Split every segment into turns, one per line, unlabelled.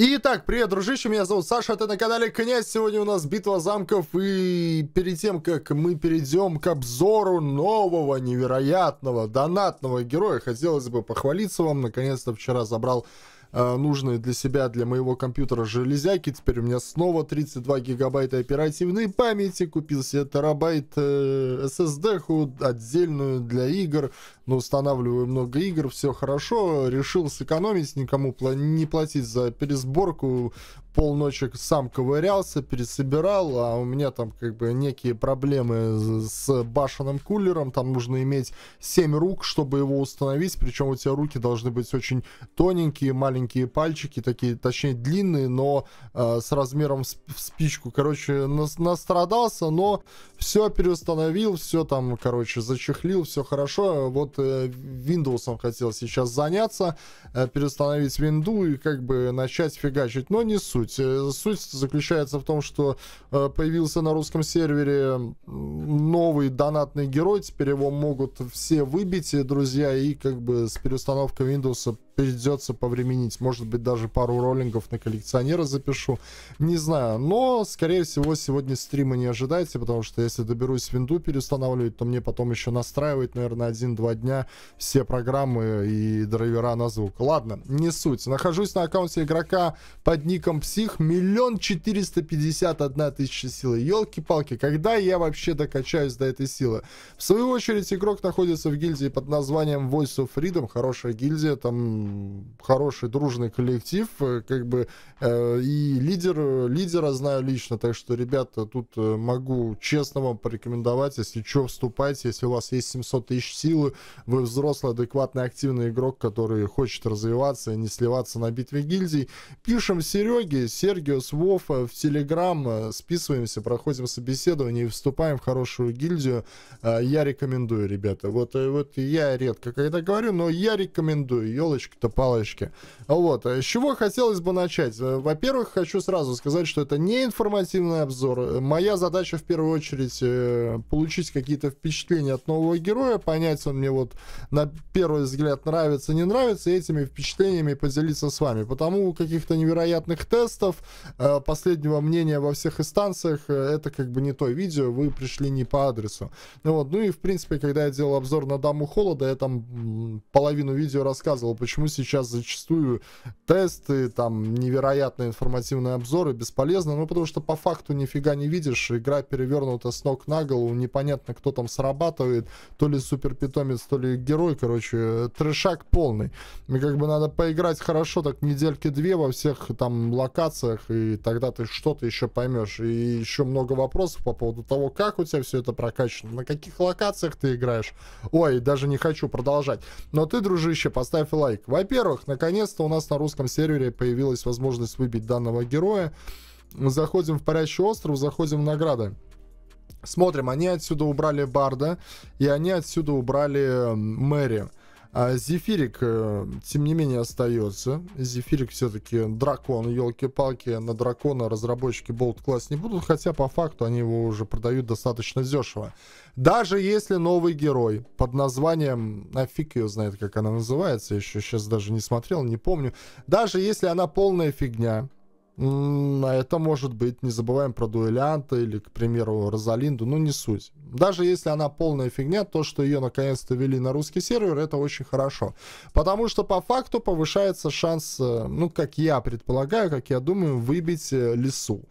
Итак, привет, дружище, меня зовут Саша, это а на канале Князь, сегодня у нас битва замков, и перед тем, как мы перейдем к обзору нового, невероятного, донатного героя, хотелось бы похвалиться вам, наконец-то вчера забрал э, нужные для себя, для моего компьютера железяки, теперь у меня снова 32 гигабайта оперативной памяти, купил себе терабайт э, SSD-ху отдельную для игр, «Ну, устанавливаю много игр, все хорошо, решил сэкономить, никому пла- не платить за пересборку, полночек сам ковырялся, пересобирал, а у меня там как бы некие проблемы с башенным кулером, там нужно иметь 7 рук, чтобы его установить, причем у тебя руки должны быть очень тоненькие, маленькие пальчики, такие, точнее, длинные, но э, с размером в спичку, короче, нас, настрадался, но все переустановил, все там, короче, зачехлил, все хорошо, вот Э, Windows хотел сейчас заняться, э, перестановить винду и как бы начать фигачить. Но не суть. Э, суть заключается в том, что появился на русском сервере новый донатный герой. Теперь его могут все выбить, друзья, и как бы с перестановкой Windows придется повременить. Может быть, даже пару роллингов на коллекционера запишу. Не знаю. Но, скорее всего, сегодня стрима не ожидайте, потому что если доберусь винду переустанавливать, то мне потом еще настраивать, наверное, один-два дня все программы и драйвера на звук. Ладно, не суть. Нахожусь на аккаунте игрока под ником Псих. Миллион четыреста пятьдесят одна тысяча силы. Елки-палки, когда я вообще докачаюсь до этой силы? В свою очередь, игрок находится в гильдии под названием Voice of Freedom. Хорошая гильдия, там хороший, дружный коллектив, э, как бы, э, и лидер, лидера знаю лично, так что, ребята, тут э, могу честно вам порекомендовать, если что, вступайте, если у вас есть 700 тысяч силы, вы взрослый, адекватный, активный игрок, который хочет развиваться не сливаться на битве гильдий, пишем Сереге, Сергиус Вов в Телеграм, списываемся, проходим собеседование и вступаем в хорошую гильдию. Я рекомендую, ребята, вот, вот я редко когда говорю, но я рекомендую, елочка елки-то палочки. Вот, э, с чего хотелось бы начать? Э, во-первых, хочу сразу сказать, что это не информативный обзор. Э, моя задача в первую очередь получить какие-то впечатления от нового героя, понять, он мне вот на первый взгляд нравится, не нравится, и этими впечатлениями поделиться с вами. Потому каких-то невероятных тестов, последнего мнения во всех инстанциях, это как бы не то видео, вы пришли не по адресу. Ну вот, ну и в принципе, когда я делал обзор на Даму Холода, я там половину видео рассказывал, почему сейчас зачастую тесты, там, невероятные информативные обзоры бесполезны, ну, потому что по факту нифига не видишь, игра перевернута с ног на голову, непонятно, кто там срабатывает, то ли супер питомец, то ли герой, короче, трешак полный. И как бы надо поиграть хорошо, так недельки две во всех там локациях, и тогда ты что-то еще поймешь. И еще много вопросов по поводу того, как у тебя все это прокачано, на каких локациях ты играешь. Ой, даже не хочу продолжать. Но ты, дружище, поставь лайк. Во-первых, наконец-то у нас на русском сервере появилась возможность выбить данного героя. Мы заходим в Парящий остров, заходим в награды. Смотрим, они отсюда убрали Барда, и они отсюда убрали Мэри. А Зефирик, э, тем не менее, остается. Зефирик все-таки дракон, елки-палки. На дракона разработчики Bolt класс не будут, хотя по факту они его уже продают достаточно дешево. Даже если новый герой под названием, а фиг ее знает, как она называется, еще сейчас даже не смотрел, не помню. Даже если она полная фигня, а это может быть, не забываем про дуэлянта или, к примеру, Розалинду, ну не суть. Даже если она полная фигня, то, что ее наконец-то вели на русский сервер, это очень хорошо. Потому что по факту повышается шанс, э, ну как я предполагаю, как я думаю, выбить э, лесу.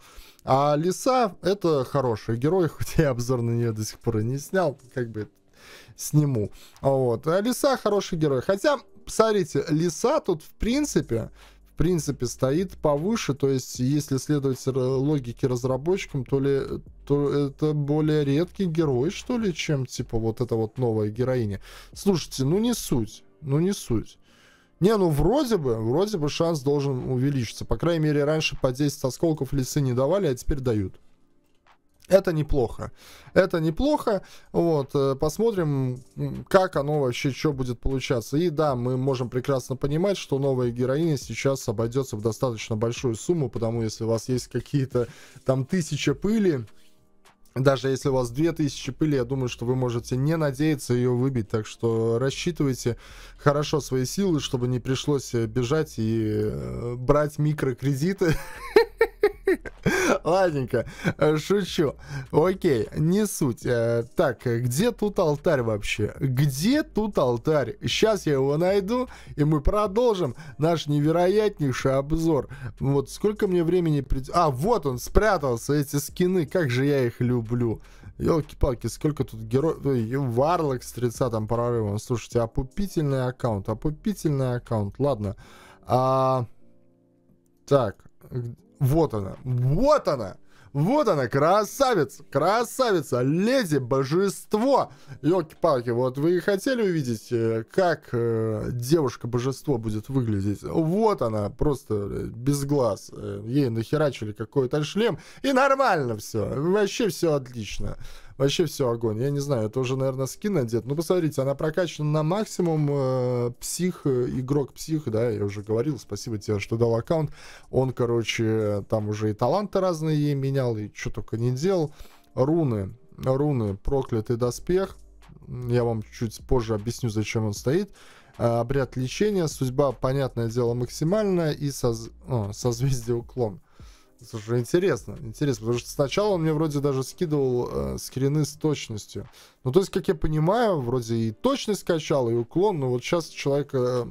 А лиса это хороший герой, хоть я обзор на нее до сих пор и не снял, как бы сниму. Вот. А лиса хороший герой. Хотя, смотрите, лиса тут в принципе принципе, стоит повыше, то есть, если следовать логике разработчикам, то ли то это более редкий герой, что ли, чем, типа, вот эта вот новая героиня. Слушайте, ну не суть, ну не суть. Не, ну вроде бы, вроде бы шанс должен увеличиться. По крайней мере, раньше по 10 осколков лисы не давали, а теперь дают. Это неплохо. Это неплохо. Вот, э, посмотрим, как оно вообще, что будет получаться. И да, мы можем прекрасно понимать, что новая героиня сейчас обойдется в достаточно большую сумму, потому если у вас есть какие-то там тысяча пыли, даже если у вас 2000 пыли, я думаю, что вы можете не надеяться ее выбить. Так что рассчитывайте хорошо свои силы, чтобы не пришлось э, бежать и э, брать микрокредиты. Ладненько, э, шучу. Окей, не суть. Э, так, где тут алтарь вообще? Где тут алтарь? Сейчас я его найду, и мы продолжим наш невероятнейший обзор. Вот сколько мне времени... Прид... А, вот он, спрятался, эти скины, как же я их люблю. ёлки палки сколько тут героев... Варлок с 30-м прорывом. Слушайте, опупительный аккаунт, опупительный аккаунт. Ладно. А... Так, вот она, вот она, вот она, красавица, красавица, леди, божество. Елки-палки, вот вы хотели увидеть, э, как э, девушка-божество будет выглядеть? Вот она, просто э, без глаз. Э, ей нахерачили какой-то шлем, и нормально все, вообще все отлично. Вообще все огонь. Я не знаю, это уже, наверное, скин одет. Ну, посмотрите, она прокачана на максимум. Э, псих, э, игрок псих, да, я уже говорил. Спасибо тебе, что дал аккаунт. Он, короче, там уже и таланты разные ей менял, и что только не делал. Руны. Руны, проклятый доспех. Я вам чуть позже объясню, зачем он стоит э, обряд лечения, судьба, понятное дело, максимальная и соз... о, созвездие уклон. Слушай, интересно, интересно, потому что сначала он мне вроде даже скидывал э, скрины с точностью. Ну, то есть, как я понимаю, вроде и точность скачал, и уклон, но вот сейчас человек э,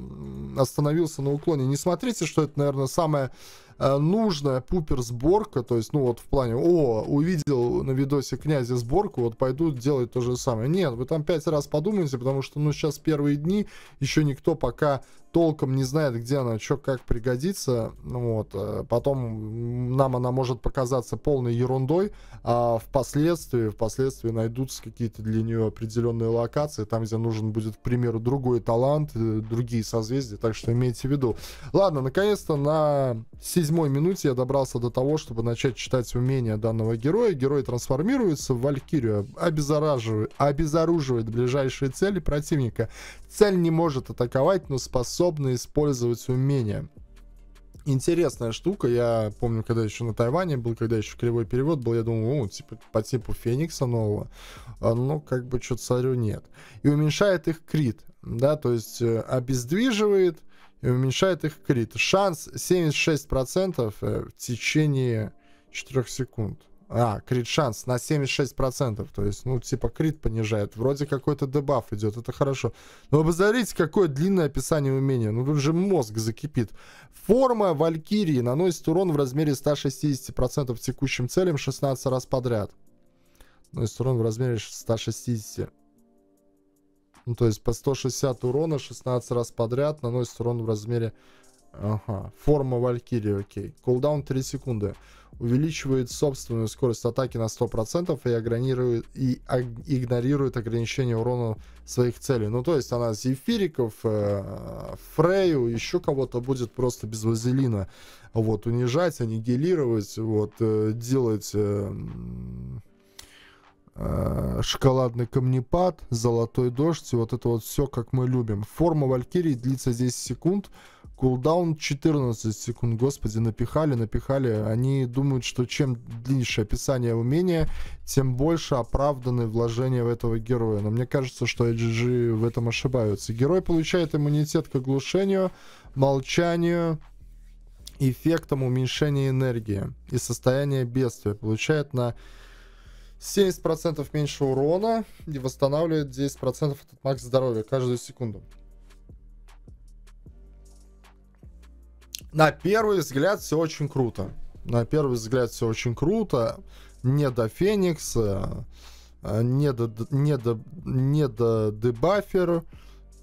остановился на уклоне. Не смотрите, что это, наверное, самое э, нужная пупер сборка, то есть, ну вот в плане, о, увидел на видосе князя сборку, вот пойду делать то же самое. Нет, вы там пять раз подумайте, потому что, ну, сейчас первые дни, еще никто пока толком не знает, где она, что, как пригодится. Ну вот. Э, потом нам она может показаться полной ерундой, а впоследствии, впоследствии найдутся какие-то для нее определенные локации, там, где нужен будет, к примеру, другой талант, э, другие созвездия, так что имейте в виду. Ладно, наконец-то на седьмой минуте я добрался до того, чтобы начать читать умения данного героя. Герой трансформируется в Валькирию, обезоруживает, обезоруживает ближайшие цели противника. Цель не может атаковать, но способна способны использовать умения. Интересная штука, я помню, когда еще на Тайване был, когда еще кривой перевод был, я думал, о, типа, по типу Феникса нового, а, но ну, как бы что-то царю нет. И уменьшает их крит, да, то есть э, обездвиживает и уменьшает их крит. Шанс 76% э, в течение 4 секунд. А, крит шанс на 76%. То есть, ну, типа, крит понижает. Вроде какой-то дебаф идет, это хорошо. Но вы посмотрите, какое длинное описание умения. Ну, тут же мозг закипит. Форма Валькирии наносит урон в размере 160% текущим целям 16 раз подряд. Наносит урон в размере 160. Ну, то есть, по 160 урона 16 раз подряд наносит урон в размере Ага, форма Валькирии, окей. Кулдаун 3 секунды. Увеличивает собственную скорость атаки на 100% и, огранирует, и а, игнорирует ограничение урона своих целей. Ну, то есть она зефириков, э, Фрею, еще кого-то будет просто без вазелина вот, унижать, аннигилировать, вот, э, делать... Э, э, шоколадный камнепад, золотой дождь, и вот это вот все, как мы любим. Форма Валькирии длится 10 секунд, Кулдаун 14 секунд, господи, напихали, напихали. Они думают, что чем длиннее описание умения, тем больше оправданы вложения в этого героя. Но мне кажется, что IGG в этом ошибаются. Герой получает иммунитет к оглушению, молчанию, эффектом уменьшения энергии и состояния бедствия. Получает на 70% меньше урона и восстанавливает 10% от макс здоровья каждую секунду. на первый взгляд все очень круто. На первый взгляд все очень круто. Не до Феникса, э, не до, не до, не до дебафера.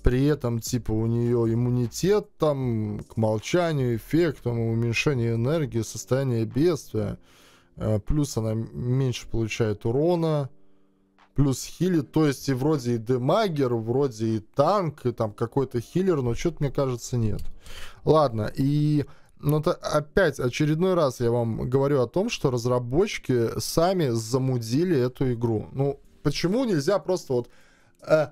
При этом, типа, у нее иммунитет там к молчанию, эффектам, уменьшению энергии, состояние бедствия. Э, плюс она меньше получает урона плюс хилит, то есть и вроде и демагер, вроде и танк, и там какой-то хилер, но что-то, мне кажется, нет. Ладно, и... Но ну, то опять очередной раз я вам говорю о том, что разработчики сами замудили эту игру. Ну, почему нельзя просто вот э,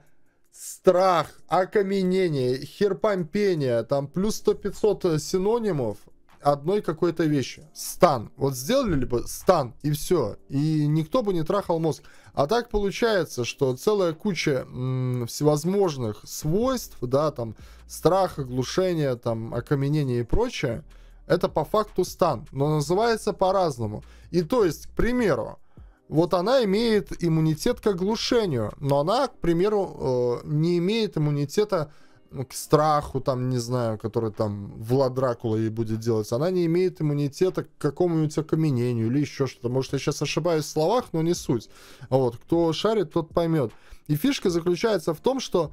страх, окаменение, херпомпение, там плюс 100-500 синонимов одной какой-то вещи. Стан. Вот сделали бы стан и все. И никто бы не трахал мозг. А так получается, что целая куча м, всевозможных свойств, да, там страх, оглушение, там окаменение и прочее, это по факту стан, но называется по-разному. И то есть, к примеру, вот она имеет иммунитет к оглушению, но она, к примеру, э, не имеет иммунитета к ну, к страху, там, не знаю, который там Влад Дракула ей будет делать, она не имеет иммунитета к какому-нибудь окаменению или еще что-то. Может, я сейчас ошибаюсь в словах, но не суть. Вот, кто шарит, тот поймет. И фишка заключается в том, что,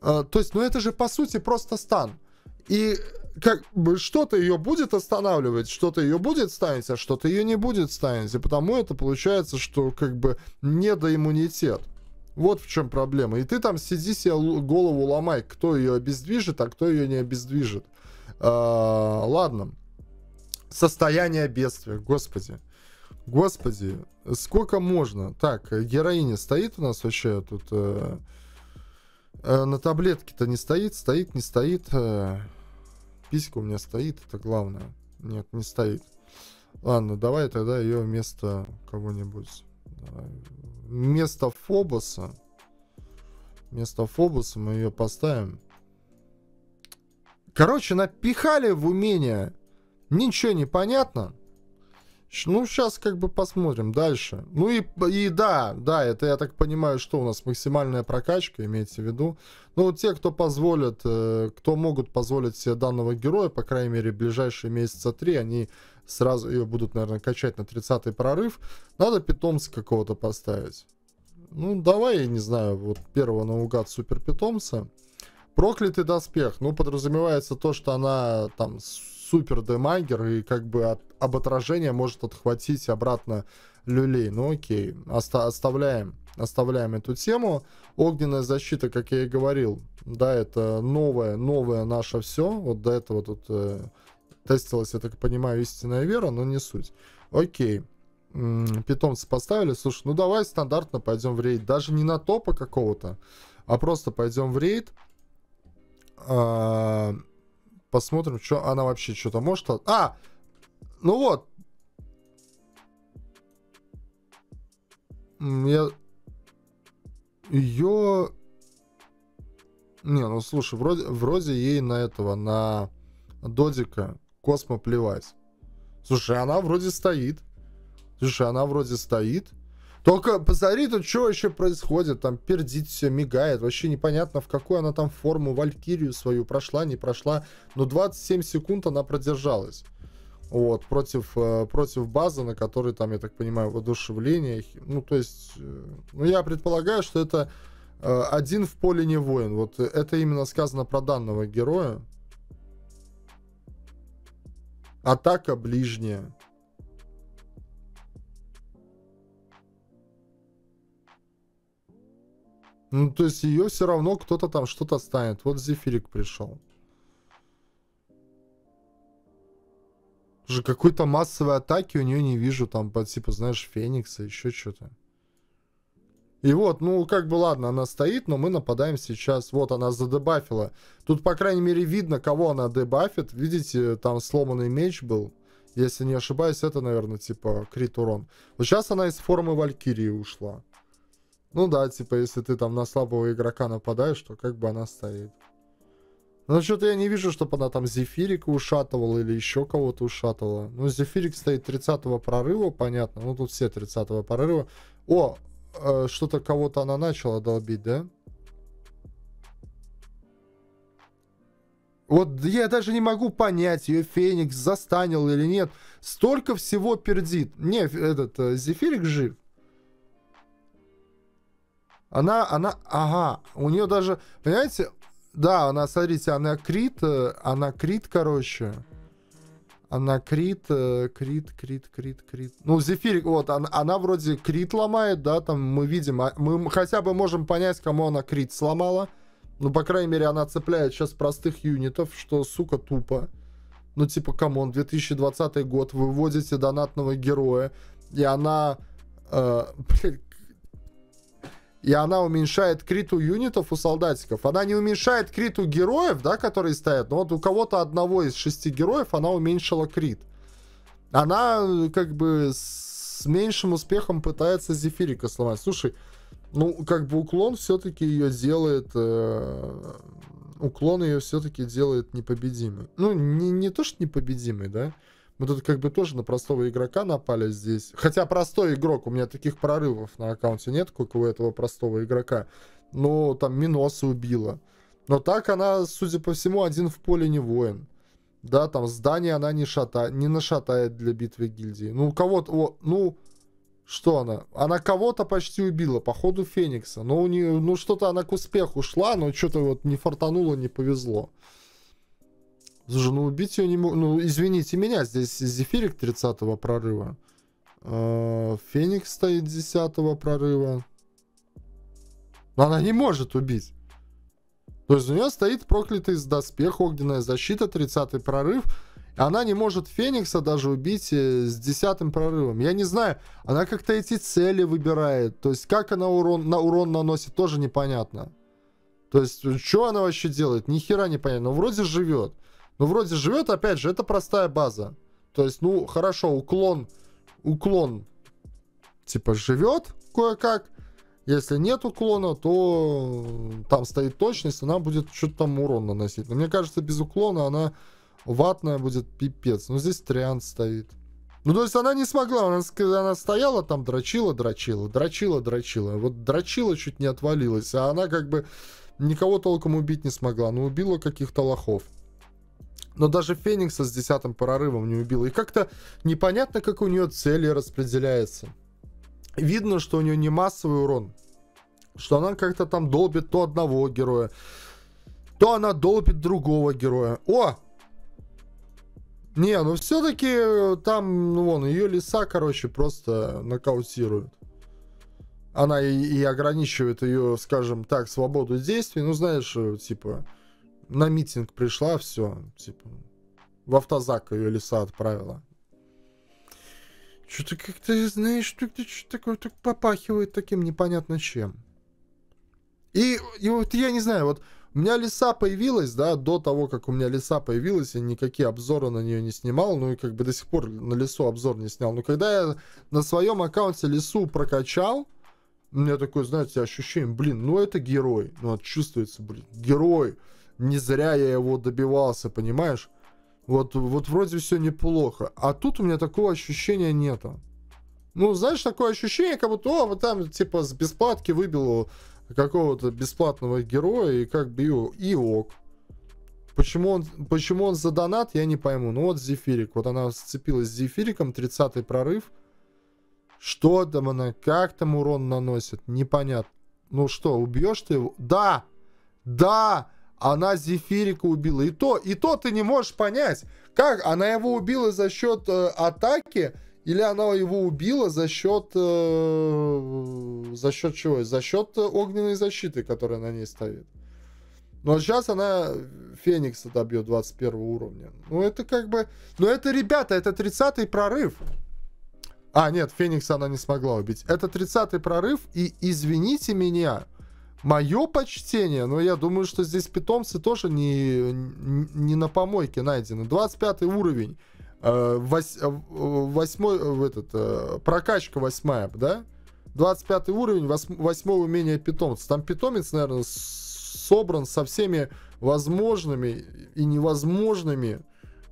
э, то есть, ну это же по сути просто стан. И как бы что-то ее будет останавливать, что-то ее будет ставить, а что-то ее не будет ставить, И потому это получается, что как бы не до иммунитет. Вот в чем проблема. И ты там сиди себе голову ломай, кто ее обездвижит, а кто ее не обездвижит. А, ладно. Состояние бедствия, господи. Господи, сколько можно? Так, героиня стоит у нас вообще тут... Э, э, на таблетке-то не стоит, стоит, не стоит. Э, писька у меня стоит, это главное. Нет, не стоит. Ладно, давай тогда ее вместо кого-нибудь. Давай вместо Фобоса, вместо Фобоса мы ее поставим. Короче, напихали в умение. Ничего не понятно. Ну, сейчас как бы посмотрим дальше. Ну и, и да, да, это я так понимаю, что у нас максимальная прокачка, имейте в виду. Ну, те, кто позволят, э, кто могут позволить себе данного героя, по крайней мере, ближайшие месяца три, они сразу ее будут, наверное, качать на 30-й прорыв. Надо питомца какого-то поставить. Ну, давай, я не знаю, вот первого наугад супер питомца. Проклятый доспех. Ну, подразумевается то, что она там супер демагер и как бы от, об отражении может отхватить обратно люлей. Ну, окей, Оста оставляем оставляем эту тему. Огненная защита, как я и говорил, да, это новое, новое наше все. Вот до этого тут э, тестилась, я так понимаю, истинная вера, но не суть. Окей. Питомцы поставили. Слушай, ну давай стандартно пойдем в рейд. Даже не на топа какого-то, а просто пойдем в рейд. А, посмотрим, что она вообще что-то может. А! Ну вот. Я... Ее... Не, ну слушай, вроде, вроде ей на этого, на Додика Космо плевать. Слушай, она вроде стоит. Слушай, она вроде стоит. Только посмотри тут, что еще происходит. Там пердит все, мигает. Вообще непонятно, в какую она там форму Валькирию свою прошла, не прошла. Но 27 секунд она продержалась. Вот, против, э, против базы, на которой там, я так понимаю, воодушевление. Ну, то есть, э, ну, я предполагаю, что это э, один в поле не воин. Вот это именно сказано про данного героя. Атака ближняя. Ну, то есть ее все равно кто-то там что-то станет. Вот Зефирик пришел. Же какой-то массовой атаки у нее не вижу. Там, типа знаешь, Феникса, еще что-то. И вот, ну, как бы, ладно, она стоит, но мы нападаем сейчас. Вот, она задебафила. Тут, по крайней мере, видно, кого она дебафит. Видите, там сломанный меч был. Если не ошибаюсь, это, наверное, типа крит урон. Вот сейчас она из формы Валькирии ушла. Ну да, типа, если ты там на слабого игрока нападаешь, то как бы она стоит. Но что-то я не вижу, чтобы она там Зефирика ушатывала или еще кого-то ушатывала. Ну, Зефирик стоит 30-го прорыва, понятно. Ну, тут все 30-го прорыва. О, э, что-то кого-то она начала долбить, да? Вот я даже не могу понять, ее Феникс застанил или нет. Столько всего пердит. Не, этот, э, Зефирик жив. Она, она, ага, у нее даже, понимаете, да, она, смотрите, она крит, э, она крит, короче. Она крит, э, крит, крит, крит, крит. Ну, Зефирик, вот, она, она вроде крит ломает, да, там мы видим, а мы хотя бы можем понять, кому она крит сломала. Ну, по крайней мере, она цепляет сейчас простых юнитов, что, сука, тупо. Ну, типа, камон, 2020 год, выводите донатного героя, и она... Э, блин, и она уменьшает криту юнитов у солдатиков. Она не уменьшает криту героев, да, которые стоят. Но вот у кого-то одного из шести героев она уменьшила крит. Она э, как бы с меньшим успехом пытается Зефирика сломать. Слушай, ну как бы уклон все-таки ее делает... Э, уклон ее все-таки делает непобедимой. Ну не, не то, что непобедимой, да? Мы тут как бы тоже на простого игрока напали здесь. Хотя простой игрок, у меня таких прорывов на аккаунте нет, как у этого простого игрока. Но там Миноса убила. Но так она, судя по всему, один в поле не воин. Да, там здание она не, шата, не нашатает для битвы гильдии. Ну, кого-то... ну, что она? Она кого-то почти убила, по ходу Феникса. Но у нее... Ну, что-то она к успеху шла, но что-то вот не фартануло, не повезло. Слушай, ну убить ее не могу. Ну, извините меня, здесь Зефирик 30 прорыва. А, Феникс стоит 10 прорыва. Но она не может убить. То есть у нее стоит проклятый с доспех, огненная защита, 30 прорыв. и Она не может Феникса даже убить э, с десятым прорывом. Я не знаю, она как-то эти цели выбирает. То есть как она урон, на урон наносит, тоже непонятно. То есть э, что она вообще делает, ни хера непонятно. Но ну, вроде живет. Но ну, вроде живет, опять же, это простая база. То есть, ну, хорошо, уклон, уклон, типа, живет кое-как. Если нет уклона, то там стоит точность, она будет что-то там урон наносить. Но мне кажется, без уклона она ватная будет пипец. Но ну, здесь триант стоит. Ну, то есть она не смогла, она, она стояла там, дрочила, дрочила, дрочила, дрочила. Вот дрочила чуть не отвалилась, а она как бы никого толком убить не смогла, но ну, убила каких-то лохов. Но даже Феникса с десятым прорывом не убил И как-то непонятно, как у нее цели распределяется. Видно, что у нее не массовый урон. Что она как-то там долбит то одного героя, то она долбит другого героя. О! Не, ну все-таки э, там, ну вон, ее леса, короче, просто нокаутируют. Она и, и ограничивает ее, скажем так, свободу действий. Ну, знаешь, э, типа, на митинг пришла, все, типа, в автозак ее леса отправила. Что-то как-то, знаешь, что-то что такое так попахивает таким непонятно чем. И, и вот я не знаю, вот у меня леса появилась, да, до того, как у меня леса появилась, я никакие обзоры на нее не снимал, ну и как бы до сих пор на лесу обзор не снял. Но когда я на своем аккаунте лесу прокачал, у меня такое, знаете, ощущение, блин, ну это герой. Ну, вот чувствуется, блин, герой не зря я его добивался, понимаешь? Вот, вот вроде все неплохо. А тут у меня такого ощущения нету. Ну, знаешь, такое ощущение, как будто, о, вот там, типа, с бесплатки выбил какого-то бесплатного героя, и как бы и, и ок. Почему он, почему он за донат, я не пойму. Ну вот Зефирик, вот она сцепилась с Зефириком, 30-й прорыв. Что там она, как там урон наносит, непонятно. Ну что, убьешь ты его? Да! Да! она Зефирика убила. И то, и то ты не можешь понять, как она его убила за счет э, атаки, или она его убила за счет... Э, за счет чего? За счет э, огненной защиты, которая на ней стоит. Но ну, сейчас а она Феникса добьет 21 уровня. Ну, это как бы... Ну, это, ребята, это 30-й прорыв. А, нет, Феникса она не смогла убить. Это 30-й прорыв, и, извините меня, Мое почтение, но я думаю, что здесь питомцы тоже не, не на помойке найдены. 25 уровень, э, вось, э, восьмой, э, этот, э, прокачка восьмая, да? 25 уровень, восьмого умения питомца. Там питомец, наверное, собран со всеми возможными и невозможными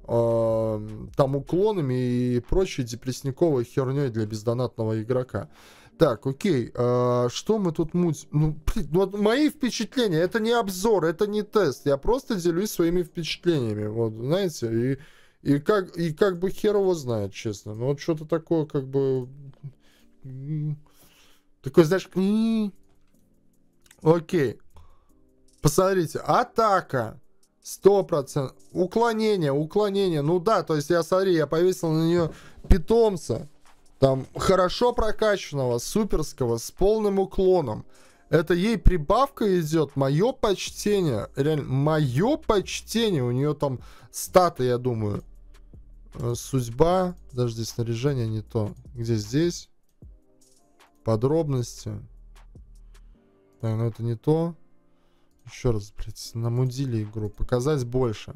э, там уклонами и прочей депрессниковой херней для бездонатного игрока. Так, окей. А, что мы тут муть? Ну, блин, ну, вот мои впечатления. Это не обзор, это не тест. Я просто делюсь своими впечатлениями. Вот, знаете, и, и, как, и как бы хер его знает, честно. Ну, вот что-то такое, как бы... Такой, знаешь... Окей. Посмотрите. Атака. Сто процентов. Уклонение, уклонение. Ну да, то есть я, смотри, я повесил на нее питомца там хорошо прокачанного, суперского, с полным уклоном. Это ей прибавка идет, мое почтение, реально, мое почтение, у нее там статы, я думаю. Э, судьба, даже здесь снаряжение не то. Где здесь? Подробности. Так, ну это не то. Еще раз, блядь, намудили игру. Показать больше.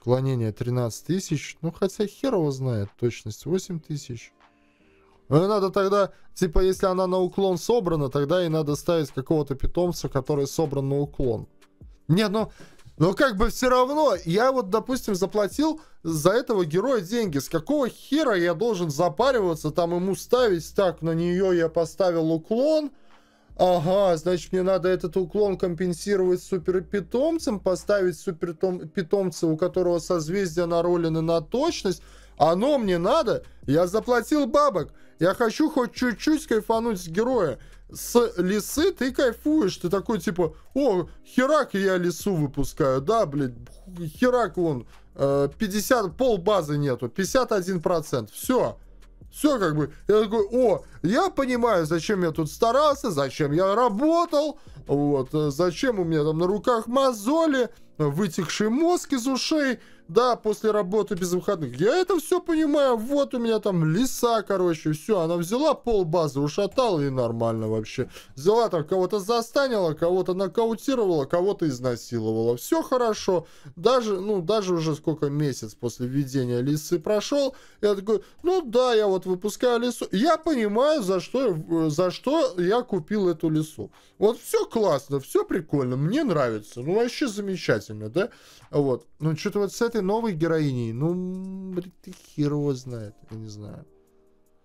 Уклонение 13 тысяч. Ну, хотя хер его знает. Точность 8 тысяч. Ну и надо тогда, типа, если она на уклон собрана, тогда и надо ставить какого-то питомца, который собран на уклон. Не, ну, ну, как бы все равно, я вот, допустим, заплатил за этого героя деньги. С какого хера я должен запариваться, там ему ставить, так, на нее я поставил уклон, Ага, значит, мне надо этот уклон компенсировать суперпитомцем, поставить суперпитомца, у которого созвездия наролены на точность. Оно мне надо. Я заплатил бабок. Я хочу хоть чуть-чуть кайфануть с героя. С лисы ты кайфуешь. Ты такой, типа, о, херак я лису выпускаю. Да, блядь, херак он. 50, э, пол базы нету. 51%. Все. Все как бы. Я такой, о, я понимаю, зачем я тут старался, зачем я работал, вот, э, зачем у меня там на руках мозоли, вытекший мозг из ушей, да, после работы без выходных. Я это все понимаю, вот у меня там лиса, короче, все, она взяла пол базы, ушатала и нормально вообще. Взяла там кого-то застанила, кого-то нокаутировала, кого-то изнасиловала. Все хорошо, даже, ну, даже уже сколько месяц после введения лисы прошел, я такой, ну да, я вот выпускаю лису, я понимаю, за что, э, за что я купил эту лису. Вот все классно, все прикольно, мне нравится, ну вообще замечательно, да? Вот, ну что-то вот с этой этой новой героиней, ну, ты хер его знает, я не знаю.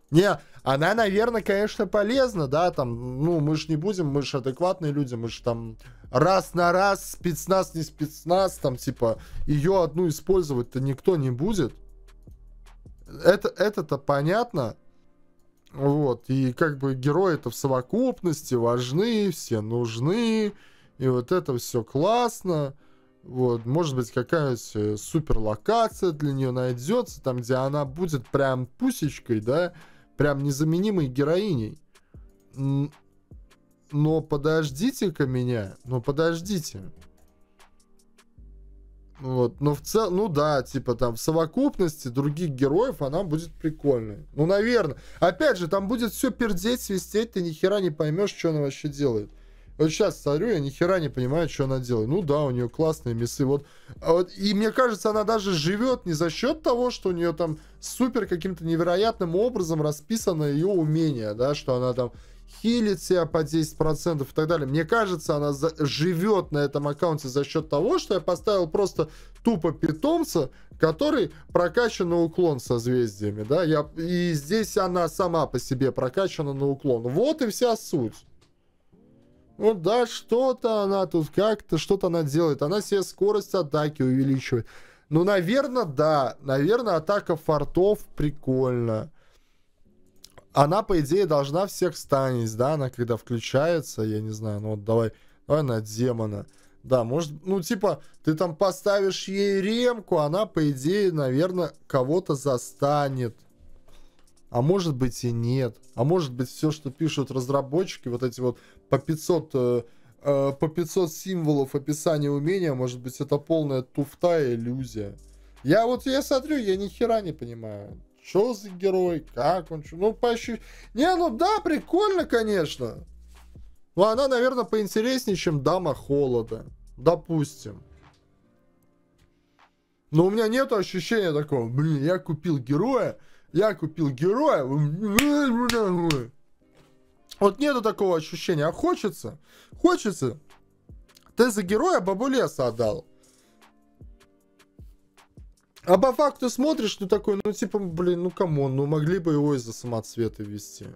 Не, она, наверное, конечно, полезна, да, там, ну, мы ж не будем, мы ж адекватные люди, мы ж там раз на раз, спецназ не спецназ, там, типа, ее одну использовать-то никто не будет. Это, это-то понятно. Вот, и как бы герои-то в совокупности важны, все нужны, и вот это все классно. Вот, может быть, какая-нибудь э, супер локация для нее найдется, там, где она будет прям пусечкой, да, прям незаменимой героиней. Но подождите-ка меня, но подождите. Вот, но в целом, ну да, типа там в совокупности других героев она будет прикольной. Ну, наверное. Опять же, там будет все пердеть, свистеть, ты нихера не поймешь, что она вообще делает. Вот сейчас смотрю, я ни хера не понимаю, что она делает. Ну да, у нее классные мясы. Вот, а вот. И мне кажется, она даже живет не за счет того, что у нее там супер каким-то невероятным образом расписано ее умение, да, что она там хилит себя по 10% и так далее. Мне кажется, она за... живет на этом аккаунте за счет того, что я поставил просто тупо питомца, который прокачан на уклон со созвездиями, да, я... и здесь она сама по себе прокачана на уклон. Вот и вся суть. Ну да, что-то она тут как-то, что-то она делает. Она себе скорость атаки увеличивает. Ну, наверное, да. Наверное, атака фортов прикольно. Она, по идее, должна всех станить, да? Она когда включается, я не знаю, ну вот давай, давай на демона. Да, может, ну типа, ты там поставишь ей ремку, она, по идее, наверное, кого-то застанет а может быть и нет. А может быть все, что пишут разработчики, вот эти вот по 500, э, э, по 500 символов описания умения, может быть это полная туфта и иллюзия. Я вот, я смотрю, я ни хера не понимаю. Что за герой, как он, что... ну почти... Не, ну да, прикольно, конечно. Но она, наверное, поинтереснее, чем Дама Холода. Допустим. Но у меня нет ощущения такого, блин, я купил героя, я купил героя. Вот нету такого ощущения. А хочется, хочется. Ты за героя бабу леса отдал. А по факту смотришь, ну такой, ну типа, блин, ну камон, ну могли бы его из-за самоцвета вести.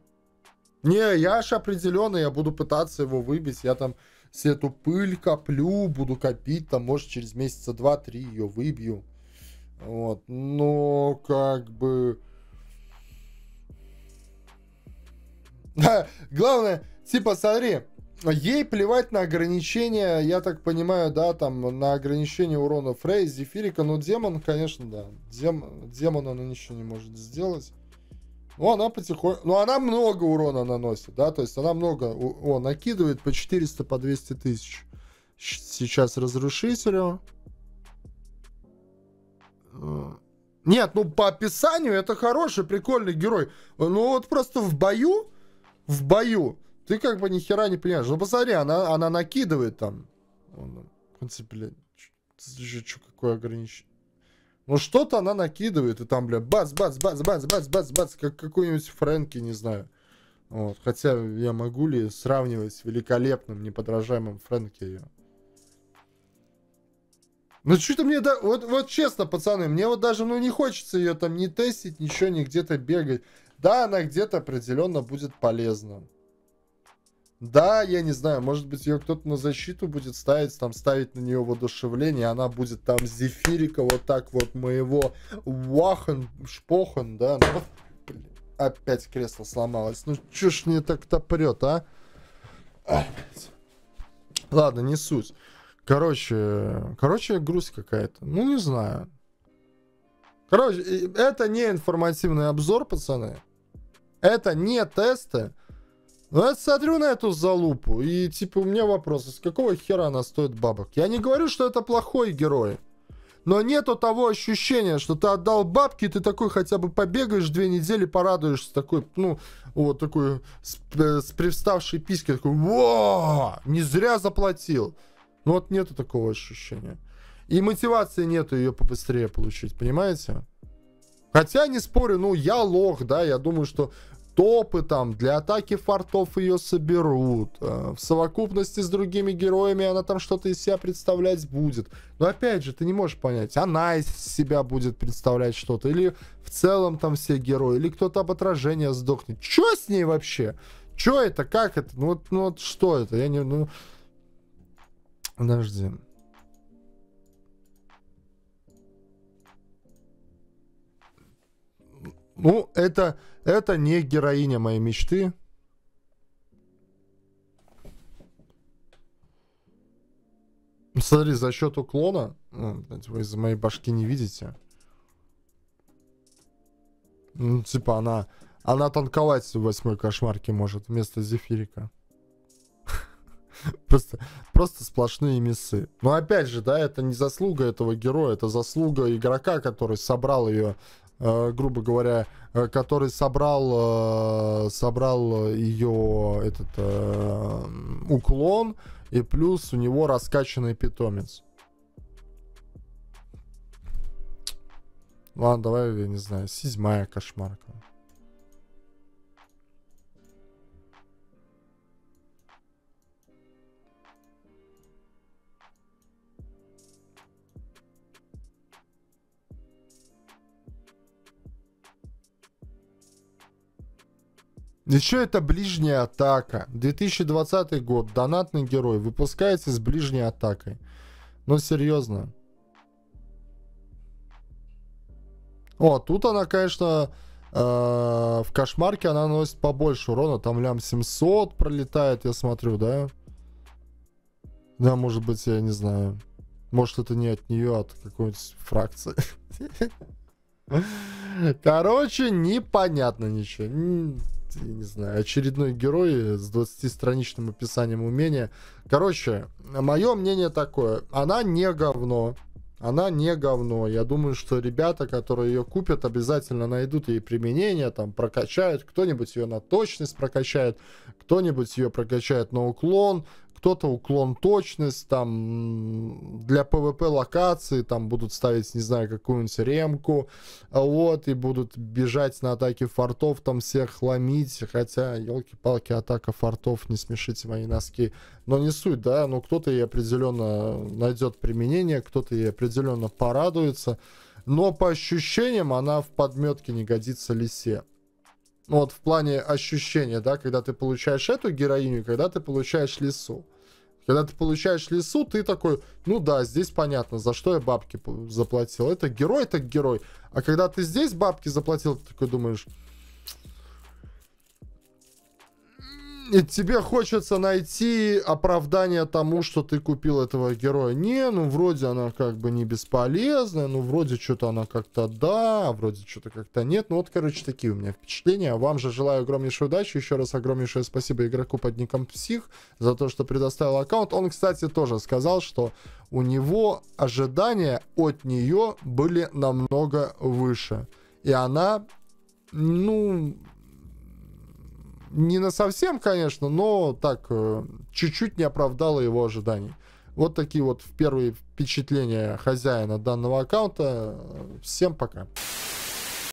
Не, я аж определенно, я буду пытаться его выбить, я там все эту пыль коплю, буду копить, там, может, через месяца два-три ее выбью. Вот, но как бы... Главное, типа, смотри, ей плевать на ограничения, я так понимаю, да, там, на ограничение урона Фрей, Зефирика, но ну, демон, конечно, да, дем, демон она ничего не может сделать. Ну, она потихоньку... Ну, она много урона наносит, да, то есть она много... О, накидывает по 400, по 200 тысяч. Сейчас разрушителю. Э, нет, ну, по описанию это хороший, прикольный герой. Ну, вот просто в бою в бою. Ты как бы ни хера не понимаешь. Ну посмотри, она, она накидывает там. Он, ну, в принципе, блядь, что какое ограничение. Ну что-то она накидывает, и там, бля, бац, бац, бац, бац, бац, бац, бац, как какой-нибудь Фрэнки, не знаю. Вот. Хотя я могу ли сравнивать с великолепным, неподражаемым Фрэнки ее? Ну что-то мне, да, вот, вот честно, пацаны, мне вот даже, ну не хочется ее там не тестить, ничего, не где-то бегать. Да, она где-то определенно будет полезна. Да, я не знаю, может быть, ее кто-то на защиту будет ставить, там, ставить на нее воодушевление, она будет там зефирика вот так вот моего вахан, шпохан, да, ну, блин, опять кресло сломалось, ну, чё ж мне так-то а? Опять. Ладно, не суть. Короче, короче, грусть какая-то, ну, не знаю. Короче, это не информативный обзор, пацаны. Это не тесты. Но ну, я смотрю на эту залупу, и типа у меня вопрос, с какого хера она стоит бабок? Я не говорю, что это плохой герой. Но нету того ощущения, что ты отдал бабки, ты такой хотя бы побегаешь две недели, порадуешься такой, ну, вот такой с, э, с привставшей письки, такой, во, не зря заплатил. Ну вот нету такого ощущения. И мотивации нету ее побыстрее получить, понимаете? Хотя, не спорю, ну, я лох, да, я думаю, что топы там для атаки фортов ее соберут. Э, в совокупности с другими героями она там что-то из себя представлять будет. Но опять же, ты не можешь понять, она из себя будет представлять что-то, или в целом там все герои, или кто-то об отражении сдохнет. Чё с ней вообще? Чё это? Как это? Ну вот, ну, вот что это? Я не... Ну... Подожди. Ну, это, это не героиня моей мечты. Ну, смотри, за счет уклона, ну, вы из моей башки не видите. Ну, типа она, она танковать в восьмой кошмарке может вместо зефирика. Просто, просто сплошные мясы. Но опять же, да, это не заслуга этого героя, это заслуга игрока, который собрал ее Э, грубо говоря, э, который собрал, э, собрал ее этот уклон, и плюс у него раскачанный питомец. Ладно, давай, я не знаю, седьмая кошмарка. Еще это ближняя атака. 2020 год. Донатный герой. Выпускается с ближней атакой. Ну, серьезно. О, тут она, конечно, э, в кошмарке она наносит побольше урона. Там лям 700 пролетает, я смотрю, да? Да, может быть, я не знаю. Может, это не от нее, а от какой-нибудь фракции. Короче, непонятно ничего я не знаю, очередной герой с 20-страничным описанием умения. Короче, мое мнение такое. Она не говно. Она не говно. Я думаю, что ребята, которые ее купят, обязательно найдут ей применение, там, прокачают. Кто-нибудь ее на точность прокачает, кто-нибудь ее прокачает на уклон, кто-то уклон точность, там, для PvP локации, там будут ставить, не знаю, какую-нибудь ремку, вот, и будут бежать на атаке фортов, там всех ломить, хотя, елки-палки, атака фортов, не смешите мои носки, но не суть, да, но ну, кто-то ей определенно найдет применение, кто-то ей определенно порадуется, но по ощущениям она в подметке не годится лисе. Ну вот в плане ощущения, да, когда ты получаешь эту героиню, когда ты получаешь лесу. Когда ты получаешь лесу, ты такой, ну да, здесь понятно, за что я бабки заплатил. Это герой, это герой. А когда ты здесь бабки заплатил, ты такой думаешь, тебе хочется найти оправдание тому, что ты купил этого героя. Не, ну вроде она как бы не бесполезная, ну вроде что-то она как-то да, а вроде что-то как-то нет. Ну вот, короче, такие у меня впечатления. Вам же желаю огромнейшей удачи. Еще раз огромнейшее спасибо игроку под ником Псих за то, что предоставил аккаунт. Он, кстати, тоже сказал, что у него ожидания от нее были намного выше. И она, ну, не на совсем, конечно, но так э, чуть-чуть не оправдало его ожиданий. Вот такие вот первые впечатления хозяина данного аккаунта. Всем пока.